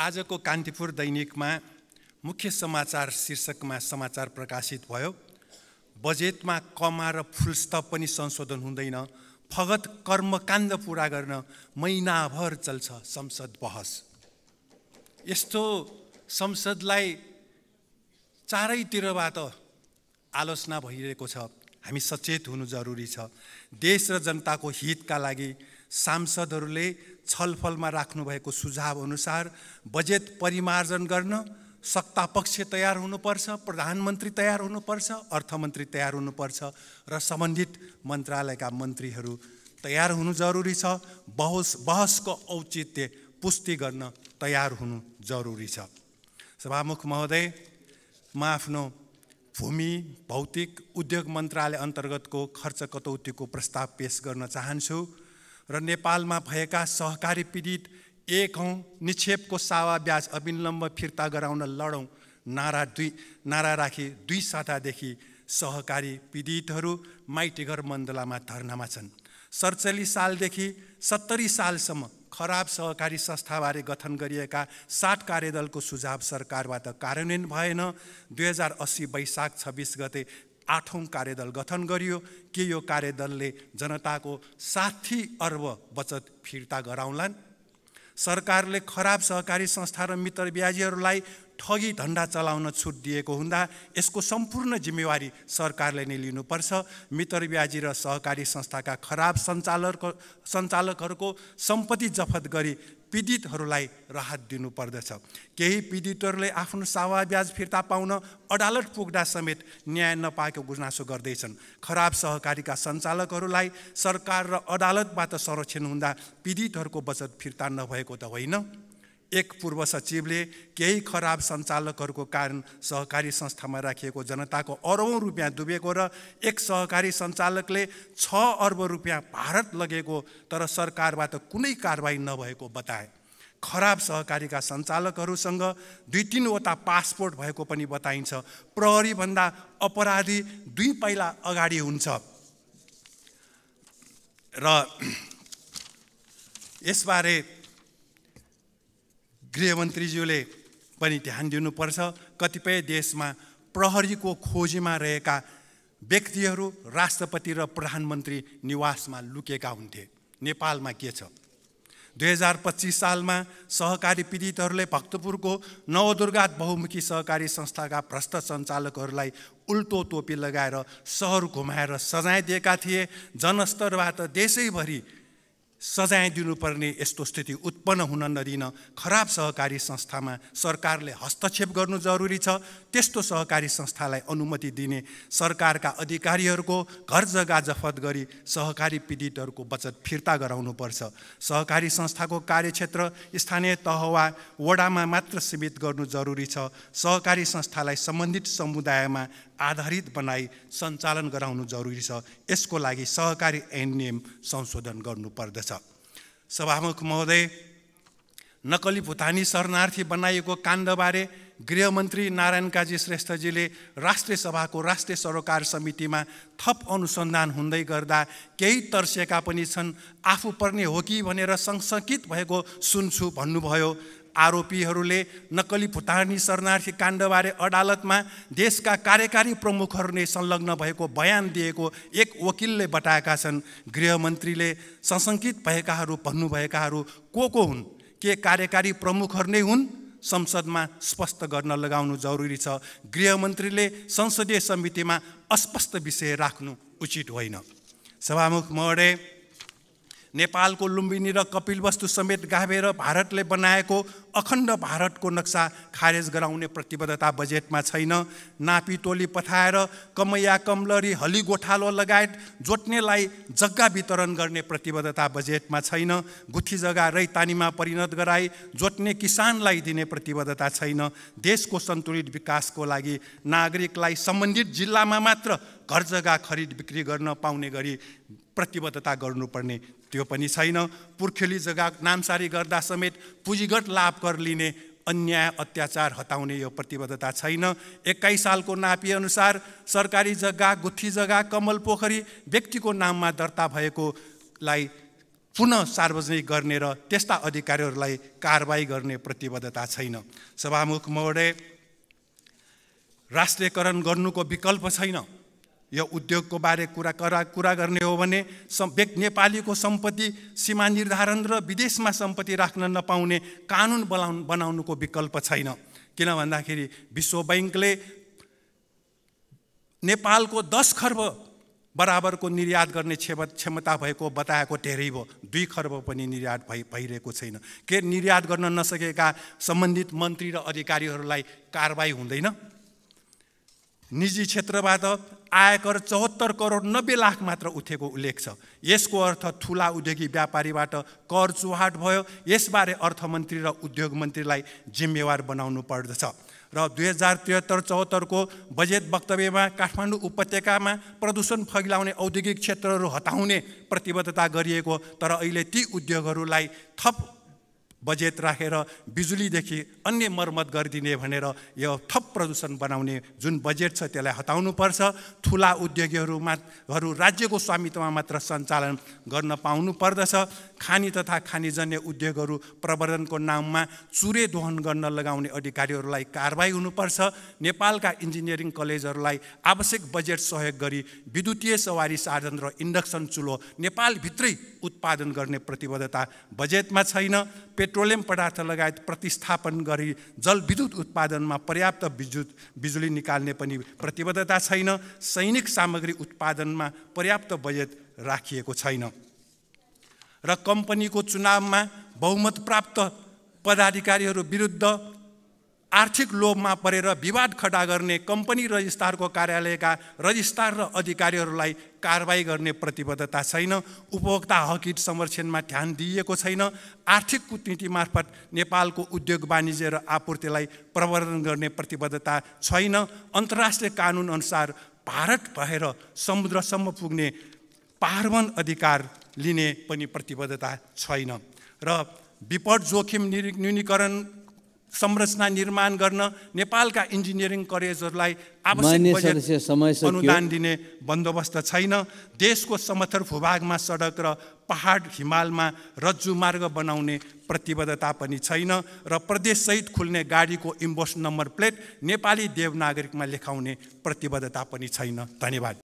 आजको कान्तिपुर दैनिकमा मुख्य समाचार शीर्षकमा समाचार प्रकाशित भयो बजेटमा कमा र फुलस्तप पनि संशोधन हुँदैन फगत कर्मकाण्ड पुरा गर्न महिनाभर चल्छ संसद बहस यस्तो संसदलाई चारैतिरबाट आलोचना भइरहेको छ हामी सचेत हुनु जरुरी छ देश र जनताको हितका लागि सांसदहरूले छलफलमा राख्नुभएको सुझाव अनुसार बजेट परिमार्जन गर्न सत्तापक्ष तयार हुनुपर्छ प्रधानमन्त्री तयार हुनुपर्छ अर्थमन्त्री तयार हुनुपर्छ र सम्बन्धित मन्त्रालयका मन्त्रीहरू तयार हुनु जरुरी छ बहस बहसको औचित्य पुष्टि गर्न तयार हुनु जरुरी छ सभामुख महोदय म आफ्नो भूमि भौतिक उद्योग मन्त्रालय अन्तर्गतको खर्च कटौतीको प्रस्ताव पेस गर्न चाहन्छु र नेपालमा भएका सहकारी पीडित एक हौँ निक्षेपको सावा ब्याज अविलम्ब फिर्ता गराउन लडौँ नारा दुई नारा राखी दुई सातादेखि सहकारी पीडितहरू माइटीघर मन्दलामा धर्नामा छन् सडचालिस सालदेखि सत्तरी सालसम्म खराब सहकारी संस्थाबारे गठन गरिएका सात कार्यदलको सुझाव सरकारबाट कार्यान्वयन भएन दुई हजार अस्सी वैशाख छब्बिस गते आठौँ कार्यदल गठन गरियो के यो कार्यदलले जनताको साठी अर्ब बचत फिर्ता गराउँलान् सरकारले खराब सहकारी संस्था र मित्र ब्याजीहरूलाई ठगी धन्दा चलाउन छुट दिएको हुँदा यसको सम्पूर्ण जिम्मेवारी सरकारले नै लिनुपर्छ मित्र ब्याजी र सहकारी संस्थाका खराब सञ्चालक सञ्चालकहरूको सम्पत्ति जफत गरी पीडितहरूलाई राहत दिनुपर्दछ केही पीडितहरूले आफ्नो सावा ब्याज फिर्ता पाउन अदालत पुग्दा समेत न्याय नपाएको गुनासो गर्दैछन् खराब सहकारीका सञ्चालकहरूलाई सरकार र अदालतबाट संरक्षण हुँदा पीडितहरूको बचत फिर्ता नभएको त होइन एक पूर्व सचिवले केही खराब सञ्चालकहरूको कारण सहकारी संस्थामा राखिएको जनताको अरौँ रुपियाँ डुबेको र एक सहकारी सञ्चालकले छ अर्ब रुपियाँ भारत लगेको तर सरकारबाट कुनै कारवाही नभएको बताए खराब सहकारीका सञ्चालकहरूसँग दुई तिनवटा पासपोर्ट भएको पनि बताइन्छ प्रहरीभन्दा अपराधी दुई पाइला अगाडि हुन्छ र यसबारे गृहमन्त्रीज्यूले पनि ध्यान दिनुपर्छ कतिपय देशमा प्रहरीको खोजीमा रहेका व्यक्तिहरू राष्ट्रपति र प्रधानमन्त्री निवासमा लुकेका हुन्थे नेपालमा के छ दुई हजार पच्चिस सालमा सहकारी पीडितहरूले भक्तपुरको नवदुर्गा बहुमुखी सहकारी संस्थाका भ्रष्ट सञ्चालकहरूलाई उल्टो टोपी लगाएर सहर घुमाएर सजाय दिएका थिए जनस्तरबाट देशैभरि सजाय दिनुपर्ने यस्तो स्थिति उत्पन्न हुन नदिन खराब सहकारी संस्थामा सरकारले हस्तक्षेप गर्नु जरुरी छ त्यस्तो सहकारी संस्थालाई अनुमति दिने सरकारका अधिकारीहरूको घर जग्गा जफत गरी सहकारी पीडितहरूको बचत फिर्ता गराउनुपर्छ सहकारी संस्थाको कार्यक्षेत्र स्थानीय तह वा वडामा मात्र सीमित गर्नु जरुरी छ सहकारी संस्थालाई सम्बन्धित समुदायमा आधारित बनाई सञ्चालन गराउनु जरुरी छ यसको लागि सहकारी ऐन संशोधन गर्नुपर्दछ सभामुख महोदय नकली भुतानी शरणार्थी बनाइएको काण्डबारे गृहमन्त्री नारायण काजी श्रेष्ठजीले राष्ट्रिय सभाको राष्ट्रिय सरोकार समितिमा थप अनुसन्धान हुँदै गर्दा केही तर्सिएका पनि छन् आफू पर्ने हो कि भनेर सङ्सङ्कित भएको सुन्छु भन्नुभयो आरोपीहरूले नक्कली भुटानी शरणार्थी काण्डबारे अदालतमा देशका कार्यकारी प्रमुखहरूले संलग्न भएको बयान दिएको एक वकिलले बताएका छन् गृहमन्त्रीले सशङ्कित भएकाहरू भन्नुभएकाहरू को को हुन् के कार्यकारी प्रमुखहरू नै हुन् संसदमा स्पष्ट गर्न लगाउनु जरुरी छ गृहमन्त्रीले संसदीय समितिमा अस्पष्ट विषय राख्नु उचित होइन सभामुख महोदय नेपालको लुम्बिनी र कपिलवस्तु समेत गाभेर भारतले बनाएको अखण्ड भारतको नक्सा खारेज गराउने प्रतिबद्धता बजेटमा छैन नापी टोली पठाएर कमैया कमलरी हली गोठालो लगायत जोत्नेलाई जग्गा वितरण गर्ने प्रतिबद्धता बजेटमा छैन गुठी जग्गा रैतानीमा परिणत गराई जोत्ने किसानलाई दिने प्रतिबद्धता छैन देशको सन्तुलित विकासको लागि नागरिकलाई सम्बन्धित जिल्लामा मात्र घर जग्गा खरिद बिक्री गर्न पाउने गरी प्रतिबद्धता गर्नुपर्ने त्यो पनि छैन पुर्खेली जग्गा नामसारी गर्दा समेत पुँजीगत लाभ कर लिने अन्याय अत्याचार हटाउने यो प्रतिबद्धता छैन एक्काइस सालको नापिएअनुसार सरकारी जग्गा गुत्थी जग्गा कमल पोखरी व्यक्तिको नाममा दर्ता भएकोलाई पुनः सार्वजनिक गर्ने र त्यस्ता अधिकारीहरूलाई कारवाही गर्ने प्रतिबद्धता छैन सभामुख महोदय राष्ट्रियकरण गर्नुको विकल्प छैन यो उद्योगको बारे कुरा करा कुरा गर्ने हो भने नेपालीको सम्पत्ति सीमा निर्धारण र विदेशमा सम्पत्ति राख्न नपाउने कानुन बनाउनु बनाउनुको विकल्प छैन किन भन्दाखेरि विश्व ब्याङ्कले नेपालको दस खर्ब बराबरको निर्यात गर्ने क्षम क्षमता भएको बताएको धेरै भयो दुई खर्ब पनि निर्यात भइ भइरहेको छैन के निर्यात गर्न नसकेका सम्बन्धित मन्त्री र अधिकारीहरूलाई कारवाही हुँदैन निजी क्षेत्रबाट आयकर चौहत्तर करोड नब्बे लाख मात्र उठेको उल्लेख छ यसको अर्थ ठुला उद्योगी व्यापारीबाट कर चुहाट भयो यसबारे अर्थमन्त्री र उद्योग मन्त्रीलाई जिम्मेवार बनाउनु पर्दछ र दुई हजार त्रिहत्तर चौहत्तरको बजेट वक्तव्यमा काठमाडौँ उपत्यकामा प्रदूषण फैलाउने औद्योगिक क्षेत्रहरू हटाउने प्रतिबद्धता गरिएको तर अहिले ती उद्योगहरूलाई थप बजेट राखेर बिजुलीदेखि अन्य मर्मत गरिदिने भनेर यो थप प्रदूषण बनाउने जुन बजेट छ त्यसलाई हटाउनुपर्छ ठुला उद्योगीहरूमाहरू राज्यको स्वामित्वमा मात्र सञ्चालन गर्न पाउनु पर्दछ खानी तथा खानीजन्य उद्योगहरू प्रवर्धनको नाममा चुरे दोहन गर्न लगाउने अधिकारीहरूलाई कारवाही हुनुपर्छ नेपालका इन्जिनियरिङ कलेजहरूलाई आवश्यक बजेट सहयोग गरी विद्युतीय सवारी साधन र इन्डक्सन चुलो नेपालभित्रै उत्पादन गर्ने प्रतिबद्धता बजेटमा छैन पेट पेट्रोलियम पदार्थ लगायत प्रतिस्थापन गरी जलविद्युत उत्पादनमा पर्याप्त विद्युत बिजुली निकाल्ने पनि प्रतिबद्धता छैन सैनिक सामग्री उत्पादनमा पर्याप्त बजेट राखिएको छैन र कम्पनीको चुनावमा बहुमत प्राप्त पदाधिकारीहरू विरुद्ध आर्थिक लोभमा परेर विवाद खडा गर्ने कम्पनी रजिस्ट्रारको कार्यालयका रजिस्ट्रार र अधिकारीहरूलाई कारवाही गर्ने प्रतिबद्धता छैन उपभोक्ता हकित संरक्षणमा ध्यान दिइएको छैन आर्थिक कुटनीति मार्फत नेपालको उद्योग वाणिज्य र आपूर्तिलाई प्रवर्धन गर्ने प्रतिबद्धता छैन अन्तर्राष्ट्रिय कानुन अनुसार भारत भएर समुद्रसम्म पुग्ने पार्वन अधिकार लिने पनि प्रतिबद्धता छैन र विपद जोखिम न्यूनीकरण संरचना निर्माण गर्न नेपालका इन्जिनियरिङ कलेजहरूलाई आवश्यक अनुदान दिने बन्दोबस्त छैन देशको समथर भूभागमा सडक र पहाड हिमालमा रज्जु मार्ग बनाउने प्रतिबद्धता पनि छैन र प्रदेशसहित खुल्ने गाडीको इम्बोस नम्बर प्लेट नेपाली देवनागरिकमा लेखाउने प्रतिबद्धता पनि छैन धन्यवाद